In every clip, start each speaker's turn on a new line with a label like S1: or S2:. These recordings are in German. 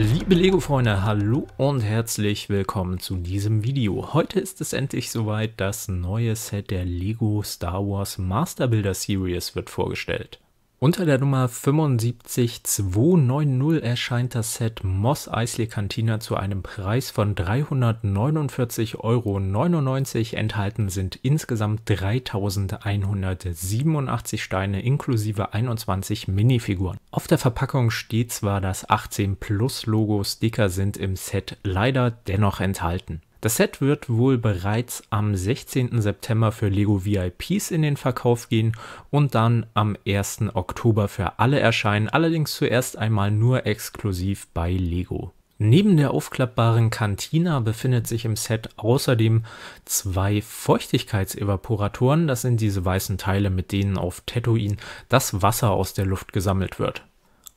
S1: Liebe Lego-Freunde, hallo und herzlich willkommen zu diesem Video. Heute ist es endlich soweit, das neue Set der Lego Star Wars Master Builder Series wird vorgestellt. Unter der Nummer 75290 erscheint das Set Moss Eisley Cantina zu einem Preis von 349,99 Euro. Enthalten sind insgesamt 3187 Steine inklusive 21 Minifiguren. Auf der Verpackung steht zwar das 18 Plus Logo, Sticker sind im Set leider dennoch enthalten. Das Set wird wohl bereits am 16. September für Lego VIPs in den Verkauf gehen und dann am 1. Oktober für alle erscheinen, allerdings zuerst einmal nur exklusiv bei Lego. Neben der aufklappbaren Cantina befindet sich im Set außerdem zwei Feuchtigkeitsevaporatoren. Das sind diese weißen Teile, mit denen auf Tatooine das Wasser aus der Luft gesammelt wird.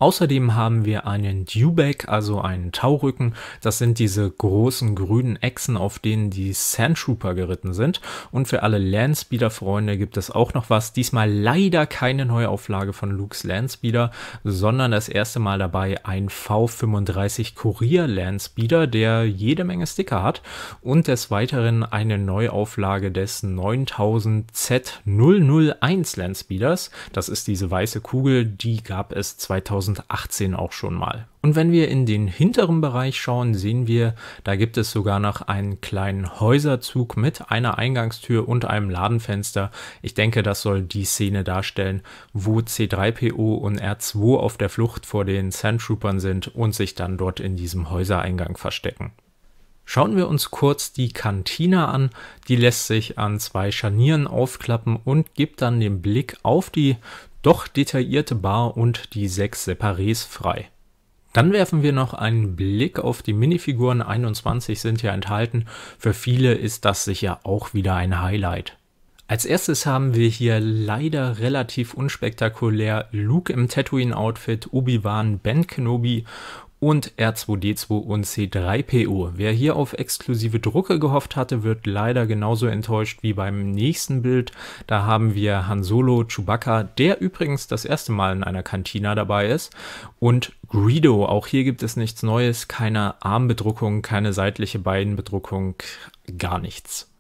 S1: Außerdem haben wir einen Dewback, also einen Taurücken. Das sind diese großen grünen Echsen, auf denen die Sandtrooper geritten sind. Und für alle Landspeeder-Freunde gibt es auch noch was. Diesmal leider keine Neuauflage von Luke's Landspeeder, sondern das erste Mal dabei ein V35 Kurier Landspeeder, der jede Menge Sticker hat. Und des Weiteren eine Neuauflage des 9000 Z001 Landspeeders. Das ist diese weiße Kugel, die gab es 2000 2018 auch schon mal. Und wenn wir in den hinteren Bereich schauen, sehen wir, da gibt es sogar noch einen kleinen Häuserzug mit einer Eingangstür und einem Ladenfenster. Ich denke, das soll die Szene darstellen, wo C3PO und R2 auf der Flucht vor den Sandtroopern sind und sich dann dort in diesem Häusereingang verstecken. Schauen wir uns kurz die Kantine an. Die lässt sich an zwei Scharnieren aufklappen und gibt dann den Blick auf die doch detaillierte Bar und die sechs Separés frei. Dann werfen wir noch einen Blick auf die Minifiguren, 21 sind hier enthalten, für viele ist das sicher auch wieder ein Highlight. Als erstes haben wir hier leider relativ unspektakulär Luke im Tatooine-Outfit, Obi-Wan, Ben Kenobi und R2D2 und C3PO. Wer hier auf exklusive Drucke gehofft hatte, wird leider genauso enttäuscht wie beim nächsten Bild. Da haben wir Han Solo, Chewbacca, der übrigens das erste Mal in einer Kantina dabei ist, und Greedo. Auch hier gibt es nichts Neues, keine Armbedruckung, keine seitliche Beinbedruckung, gar nichts.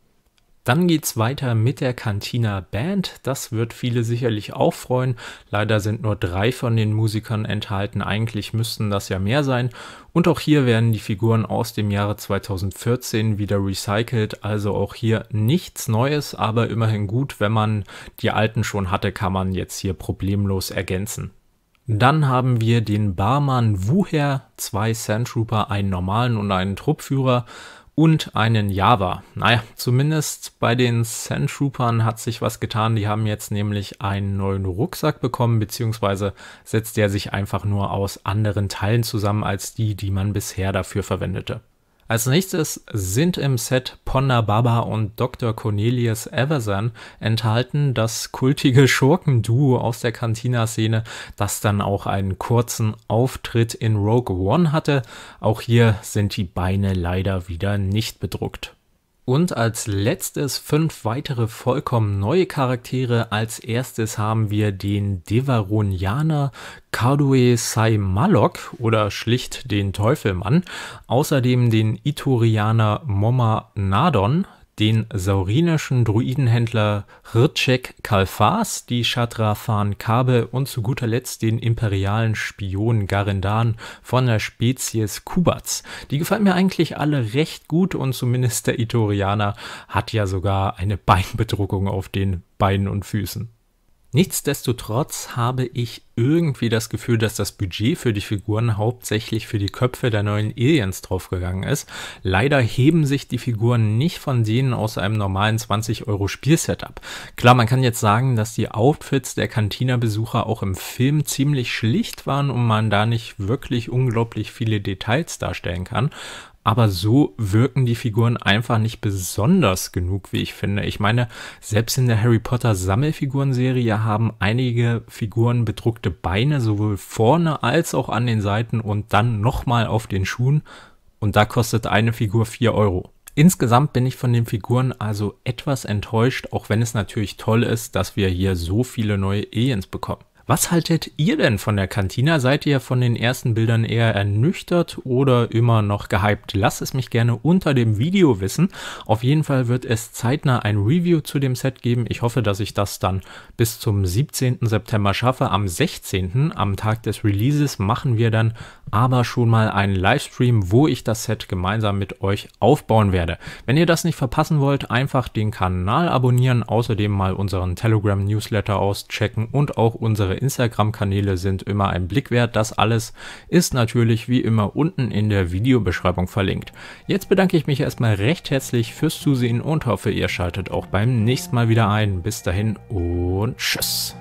S1: Dann geht's weiter mit der Cantina Band. Das wird viele sicherlich auch freuen. Leider sind nur drei von den Musikern enthalten. Eigentlich müssten das ja mehr sein. Und auch hier werden die Figuren aus dem Jahre 2014 wieder recycelt. Also auch hier nichts Neues, aber immerhin gut. Wenn man die alten schon hatte, kann man jetzt hier problemlos ergänzen. Dann haben wir den Barmann Wuher, zwei Sandtrooper, einen normalen und einen Truppführer und einen Java. Naja, zumindest bei den Sand Troopern hat sich was getan. Die haben jetzt nämlich einen neuen Rucksack bekommen, beziehungsweise setzt der sich einfach nur aus anderen Teilen zusammen als die, die man bisher dafür verwendete. Als nächstes sind im Set Ponda Baba und Dr. Cornelius Everson enthalten, das kultige Schurkenduo aus der Cantina-Szene, das dann auch einen kurzen Auftritt in Rogue One hatte. Auch hier sind die Beine leider wieder nicht bedruckt. Und als letztes fünf weitere vollkommen neue Charaktere. Als erstes haben wir den Devaronianer Kadue Sai Malok oder schlicht den Teufelmann. Außerdem den Itorianer Moma Nadon, den saurinischen Druidenhändler Hrtschek Kalfas, die Shatra Fan Kabe und zu guter Letzt den imperialen Spion Garendan von der Spezies Kubats. Die gefallen mir eigentlich alle recht gut und zumindest der Itorianer hat ja sogar eine Beinbedruckung auf den Beinen und Füßen. Nichtsdestotrotz habe ich irgendwie das Gefühl, dass das Budget für die Figuren hauptsächlich für die Köpfe der neuen Aliens draufgegangen ist. Leider heben sich die Figuren nicht von denen aus einem normalen 20 Euro Spielset ab. Klar, man kann jetzt sagen, dass die Outfits der Cantina-Besucher auch im Film ziemlich schlicht waren und man da nicht wirklich unglaublich viele Details darstellen kann aber so wirken die Figuren einfach nicht besonders genug, wie ich finde. Ich meine, selbst in der Harry Potter Sammelfigurenserie haben einige Figuren bedruckte Beine, sowohl vorne als auch an den Seiten und dann nochmal auf den Schuhen. Und da kostet eine Figur 4 Euro. Insgesamt bin ich von den Figuren also etwas enttäuscht, auch wenn es natürlich toll ist, dass wir hier so viele neue Aliens bekommen. Was haltet ihr denn von der Cantina? Seid ihr von den ersten Bildern eher ernüchtert oder immer noch gehypt? Lasst es mich gerne unter dem Video wissen. Auf jeden Fall wird es zeitnah ein Review zu dem Set geben. Ich hoffe, dass ich das dann bis zum 17. September schaffe. Am 16. am Tag des Releases machen wir dann aber schon mal einen Livestream, wo ich das Set gemeinsam mit euch aufbauen werde. Wenn ihr das nicht verpassen wollt, einfach den Kanal abonnieren, außerdem mal unseren Telegram Newsletter auschecken und auch unsere unsere Instagram-Kanäle sind immer ein Blick wert. Das alles ist natürlich wie immer unten in der Videobeschreibung verlinkt. Jetzt bedanke ich mich erstmal recht herzlich fürs Zusehen und hoffe, ihr schaltet auch beim nächsten Mal wieder ein. Bis dahin und tschüss.